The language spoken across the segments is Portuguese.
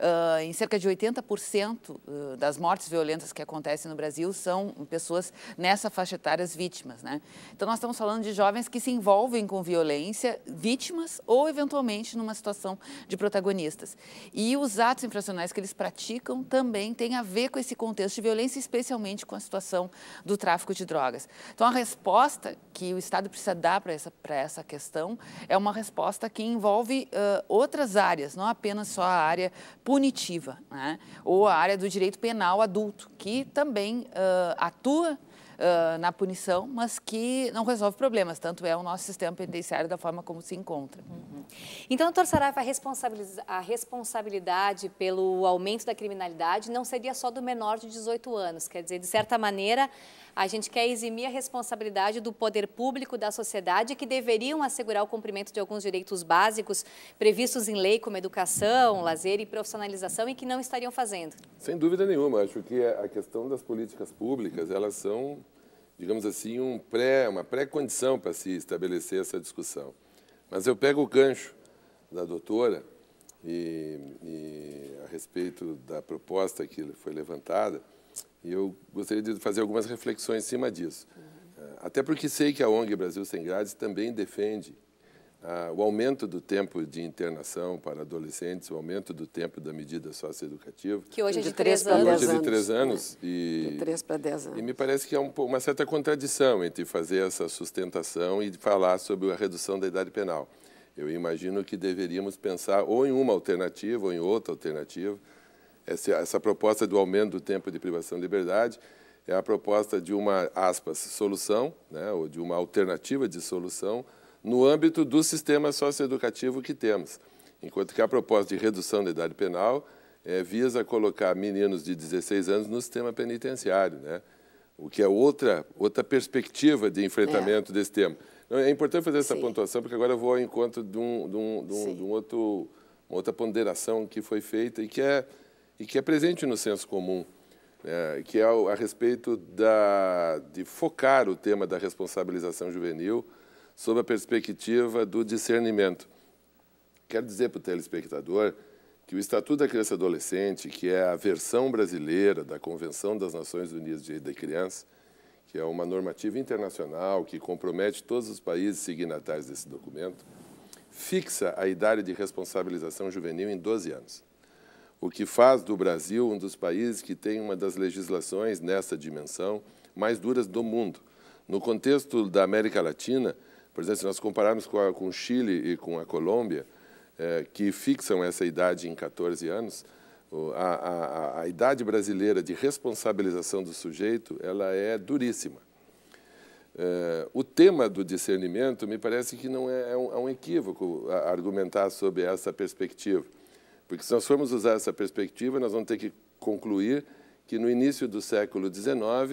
Uh, em cerca de 80% ah, das mortes violentas que acontecem no Brasil são pessoas nessa faixa etária as vítimas, né? Então nós estamos falando de jovens que se envolvem com violência, vítimas ou eventualmente numa situação de protagonistas. E os atos infracionais que eles praticam também têm a ver com esse contexto de violência, especialmente com a situação do tráfico de drogas. Então a resposta que o Estado precisa dar para essa, essa questão é uma resposta que envolve uh, outras áreas, não apenas só a área punitiva, né? ou a área do direito penal adulto, que também uh, atua uh, na punição, mas que não resolve problemas, tanto é o nosso sistema penitenciário da forma como se encontra. Então, doutor Saraiva, a responsabilidade pelo aumento da criminalidade não seria só do menor de 18 anos. Quer dizer, de certa maneira, a gente quer eximir a responsabilidade do poder público, da sociedade, que deveriam assegurar o cumprimento de alguns direitos básicos previstos em lei, como educação, lazer e profissionalização, e que não estariam fazendo. Sem dúvida nenhuma. Acho que a questão das políticas públicas, elas são, digamos assim, um pré, uma pré-condição para se estabelecer essa discussão. Mas eu pego o gancho da doutora e, e a respeito da proposta que foi levantada e eu gostaria de fazer algumas reflexões em cima disso. Uhum. É, até porque sei que a ONG Brasil Sem Grades também defende ah, o aumento do tempo de internação para adolescentes, o aumento do tempo da medida socioeducativa. Que hoje é de 3 para 10 anos. Hoje é de 3 é. anos. de 3 para 10 anos. E me parece que há é um, uma certa contradição entre fazer essa sustentação e falar sobre a redução da idade penal. Eu imagino que deveríamos pensar ou em uma alternativa ou em outra alternativa. Essa, essa proposta do aumento do tempo de privação de liberdade é a proposta de uma, aspas, solução, né, ou de uma alternativa de solução, no âmbito do sistema socioeducativo que temos. Enquanto que a proposta de redução da idade penal é, visa colocar meninos de 16 anos no sistema penitenciário, né? o que é outra, outra perspectiva de enfrentamento é. desse tema. Então, é importante fazer essa Sim. pontuação, porque agora eu vou ao encontro de, um, de, um, de, um, de um outro, uma outra ponderação que foi feita e que é, e que é presente no senso comum, né? que é a respeito da, de focar o tema da responsabilização juvenil sob a perspectiva do discernimento. Quero dizer para o telespectador que o Estatuto da Criança e Adolescente, que é a versão brasileira da Convenção das Nações Unidas de Direito da Criança, que é uma normativa internacional que compromete todos os países signatários desse documento, fixa a idade de responsabilização juvenil em 12 anos, o que faz do Brasil um dos países que tem uma das legislações nessa dimensão mais duras do mundo. No contexto da América Latina, por exemplo, se nós compararmos com, a, com o Chile e com a Colômbia, é, que fixam essa idade em 14 anos, a, a, a, idade brasileira de responsabilização do sujeito ela é duríssima. É, o tema do discernimento me parece que não é, é um, é um equívoco argumentar sobre essa perspectiva, porque se nós formos usar essa perspectiva, nós vamos ter que concluir que no início do século XIX,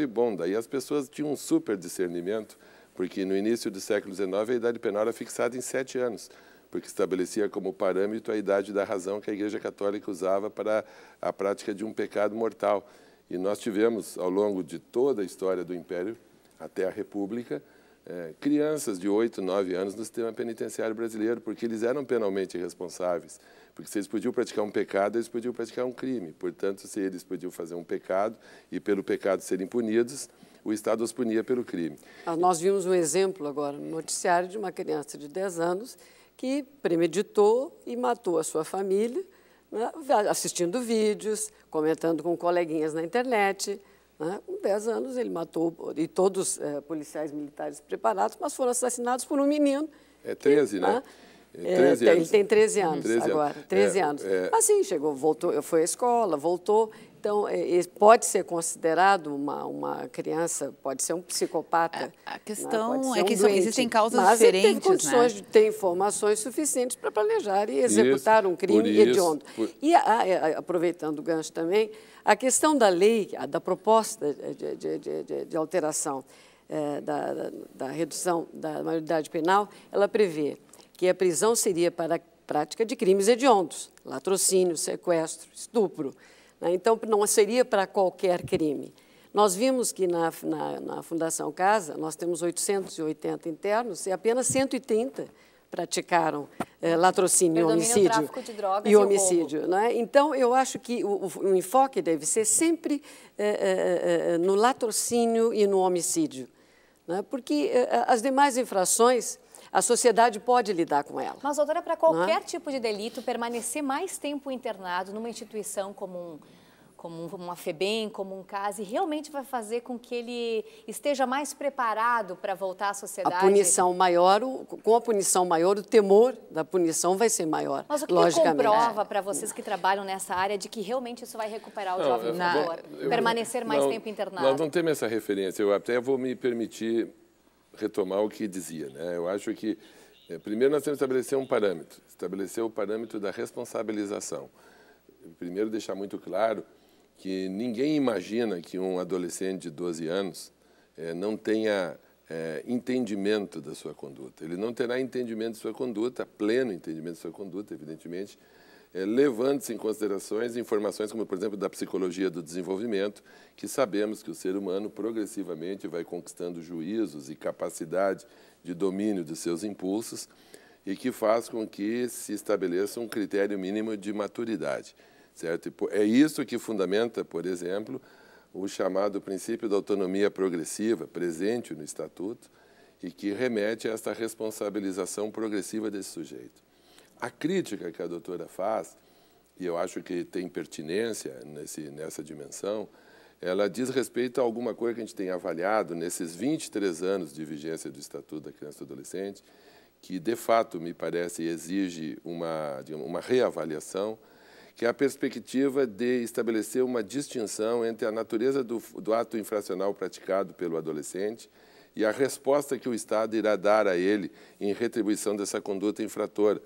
bom, daí as pessoas tinham um super discernimento porque no início do século XIX a idade penal era fixada em sete anos, porque estabelecia como parâmetro a idade da razão que a Igreja Católica usava para a prática de um pecado mortal. E nós tivemos, ao longo de toda a história do Império, até a República, eh, crianças de 8, 9 anos no sistema penitenciário brasileiro, porque eles eram penalmente responsáveis. Porque se eles podiam praticar um pecado, eles podiam praticar um crime. Portanto, se eles podiam fazer um pecado e pelo pecado serem punidos, o Estado os punia pelo crime. Ah, nós vimos um exemplo agora no noticiário de uma criança de 10 anos que premeditou e matou a sua família, né, assistindo vídeos, comentando com coleguinhas na internet. Né. Com 10 anos ele matou, e todos os eh, policiais militares preparados, mas foram assassinados por um menino. É 13, que, né? né 13 é, é anos. Ele tem 13 anos 13 agora, anos. 13 é, anos. É... Mas sim, chegou, voltou, foi à escola, voltou. Então, é, pode ser considerado uma, uma criança, pode ser um psicopata. A né? questão né? é que doente, existem causas mas diferentes. Mas né? tem condições né? de ter informações suficientes para planejar e executar isso, um crime hediondo. E, a, a, aproveitando o gancho também, a questão da lei, a, da proposta de, de, de, de alteração é, da, da, da redução da maioridade penal, ela prevê que a prisão seria para a prática de crimes hediondos, latrocínio, sequestro, estupro. Né? Então, não seria para qualquer crime. Nós vimos que na, na, na Fundação Casa nós temos 880 internos e apenas 130 praticaram é, latrocínio, e homicídio e, homicídio. E né? Então, eu acho que o, o enfoque deve ser sempre é, é, no latrocínio e no homicídio, né? porque as demais infrações a sociedade pode lidar com ela. Mas, doutora, para qualquer é? tipo de delito, permanecer mais tempo internado numa instituição como um como uma FEBEM, como um CASE, realmente vai fazer com que ele esteja mais preparado para voltar à sociedade? A punição maior, o, com a punição maior, o temor da punição vai ser maior, Mas o que comprova para vocês que trabalham nessa área de que realmente isso vai recuperar o não, jovem na, eu, Permanecer mais não, tempo internado? Nós não temos essa referência, eu até vou me permitir retomar o que dizia. Né? Eu acho que, é, primeiro, nós temos que estabelecer um parâmetro, estabelecer o parâmetro da responsabilização. Primeiro, deixar muito claro que ninguém imagina que um adolescente de 12 anos é, não tenha é, entendimento da sua conduta. Ele não terá entendimento de sua conduta, pleno entendimento de sua conduta, evidentemente, é, levando-se em considerações informações como, por exemplo, da psicologia do desenvolvimento, que sabemos que o ser humano progressivamente vai conquistando juízos e capacidade de domínio de seus impulsos e que faz com que se estabeleça um critério mínimo de maturidade, certo? É isso que fundamenta, por exemplo, o chamado princípio da autonomia progressiva, presente no Estatuto, e que remete a esta responsabilização progressiva desse sujeito. A crítica que a doutora faz, e eu acho que tem pertinência nesse, nessa dimensão, ela diz respeito a alguma coisa que a gente tem avaliado nesses 23 anos de vigência do Estatuto da Criança e do Adolescente, que de fato me parece exige uma, digamos, uma reavaliação, que é a perspectiva de estabelecer uma distinção entre a natureza do, do ato infracional praticado pelo adolescente e a resposta que o Estado irá dar a ele em retribuição dessa conduta infratora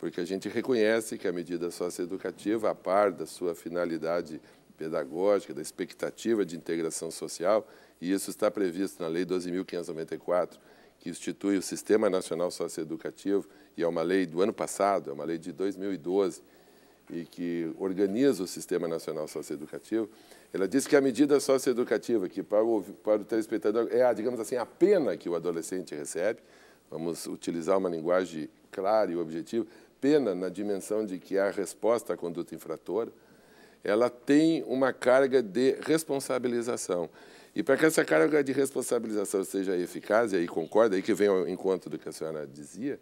porque a gente reconhece que a medida socioeducativa, a par da sua finalidade pedagógica, da expectativa de integração social, e isso está previsto na Lei 12.594, que institui o Sistema Nacional Socioeducativo, e é uma lei do ano passado, é uma lei de 2012, e que organiza o Sistema Nacional Socioeducativo, ela diz que a medida socioeducativa, que para o, para o telespectador é, digamos assim, a pena que o adolescente recebe, Vamos utilizar uma linguagem clara e objetiva. Pena na dimensão de que a resposta à conduta infratora, ela tem uma carga de responsabilização. E para que essa carga de responsabilização seja eficaz, e aí concorda, aí que vem ao encontro do que a senhora dizia,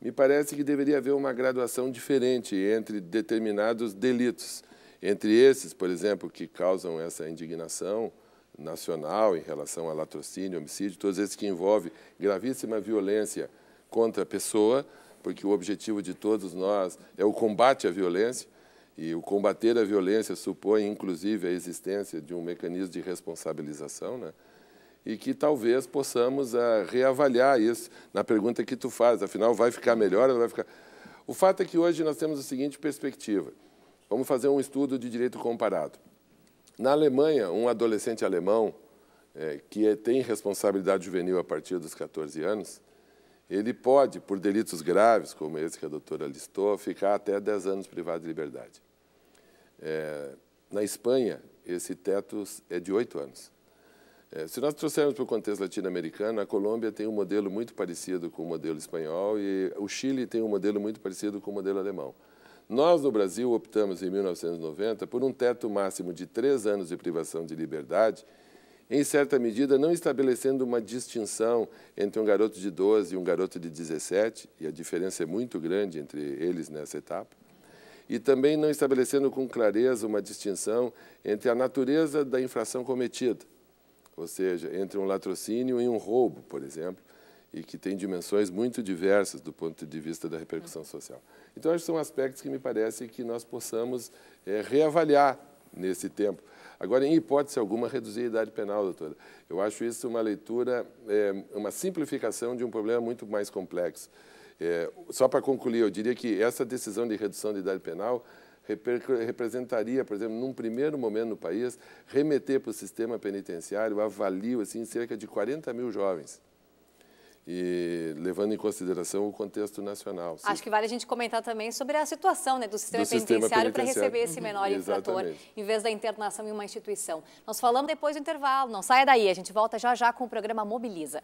me parece que deveria haver uma graduação diferente entre determinados delitos. Entre esses, por exemplo, que causam essa indignação, nacional em relação a latrocínio, homicídio, todos esses que envolvem gravíssima violência contra a pessoa, porque o objetivo de todos nós é o combate à violência, e o combater a violência supõe, inclusive, a existência de um mecanismo de responsabilização, né? e que talvez possamos ah, reavaliar isso na pergunta que tu faz, afinal, vai ficar melhor ou não vai ficar... O fato é que hoje nós temos a seguinte perspectiva, vamos fazer um estudo de direito comparado. Na Alemanha, um adolescente alemão é, que é, tem responsabilidade juvenil a partir dos 14 anos, ele pode, por delitos graves, como esse que a doutora listou, ficar até 10 anos privado de liberdade. É, na Espanha, esse teto é de 8 anos. É, se nós trouxermos para o contexto latino-americano, a Colômbia tem um modelo muito parecido com o modelo espanhol e o Chile tem um modelo muito parecido com o modelo alemão. Nós, no Brasil, optamos em 1990 por um teto máximo de três anos de privação de liberdade, em certa medida não estabelecendo uma distinção entre um garoto de 12 e um garoto de 17, e a diferença é muito grande entre eles nessa etapa, e também não estabelecendo com clareza uma distinção entre a natureza da infração cometida, ou seja, entre um latrocínio e um roubo, por exemplo, e que tem dimensões muito diversas do ponto de vista da repercussão social. Então, acho que são aspectos que me parece que nós possamos é, reavaliar nesse tempo. Agora, em hipótese alguma, reduzir a idade penal, doutora. Eu acho isso uma leitura, é, uma simplificação de um problema muito mais complexo. É, só para concluir, eu diria que essa decisão de redução de idade penal representaria, por exemplo, num primeiro momento no país, remeter para o sistema penitenciário, avalio, assim, cerca de 40 mil jovens e levando em consideração o contexto nacional. Acho que vale a gente comentar também sobre a situação né, do sistema do penitenciário, penitenciário. para receber esse uhum. menor uhum. infrator, Exatamente. em vez da internação em uma instituição. Nós falamos depois do intervalo, não saia daí, a gente volta já já com o programa Mobiliza.